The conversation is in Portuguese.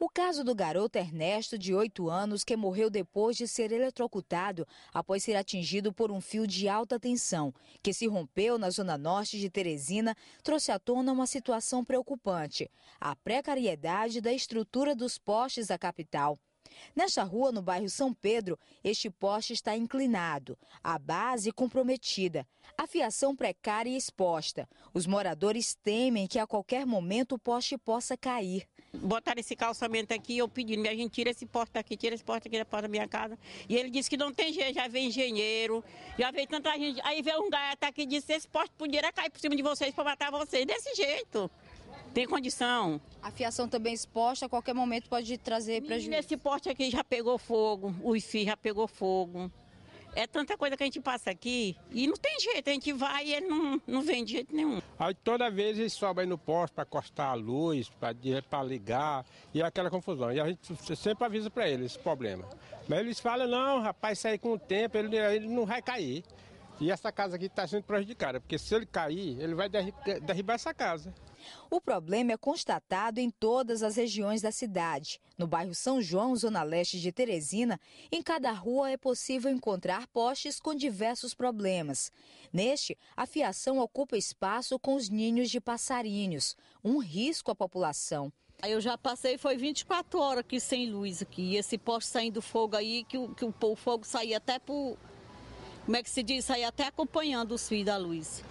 O caso do garoto Ernesto, de 8 anos, que morreu depois de ser eletrocutado após ser atingido por um fio de alta tensão, que se rompeu na zona norte de Teresina, trouxe à tona uma situação preocupante: a precariedade da estrutura dos postes da capital. Nesta rua, no bairro São Pedro, este poste está inclinado, a base comprometida, a fiação precária e exposta. Os moradores temem que a qualquer momento o poste possa cair. Botaram esse calçamento aqui, eu pedindo a gente tira esse poste aqui, tira esse poste aqui da porta da minha casa. E ele disse que não tem jeito, já vem engenheiro, já veio tanta gente. Aí veio um gaiato tá aqui e disse, esse poste podia cair por cima de vocês para matar vocês, desse jeito. Tem condição. A fiação também exposta, a qualquer momento pode trazer prejuízo. Nesse poste aqui já pegou fogo, o IFI já pegou fogo. É tanta coisa que a gente passa aqui e não tem jeito, a gente vai e ele não, não vem de jeito nenhum. Aí toda vez eles sobem no poste para cortar a luz, para ligar, e é aquela confusão. E a gente sempre avisa para eles esse problema. Mas eles falam, não, rapaz, sair aí com o tempo ele, ele não vai cair. E essa casa aqui está sendo prejudicada, porque se ele cair, ele vai derribar essa casa. O problema é constatado em todas as regiões da cidade. No bairro São João, zona leste de Teresina, em cada rua é possível encontrar postes com diversos problemas. Neste, a fiação ocupa espaço com os ninhos de passarinhos, um risco à população. Eu já passei, foi 24 horas aqui sem luz aqui. E esse poste saindo fogo aí, que o, que o, o fogo saía até por como é que se diz, aí até acompanhando os filhos da luz.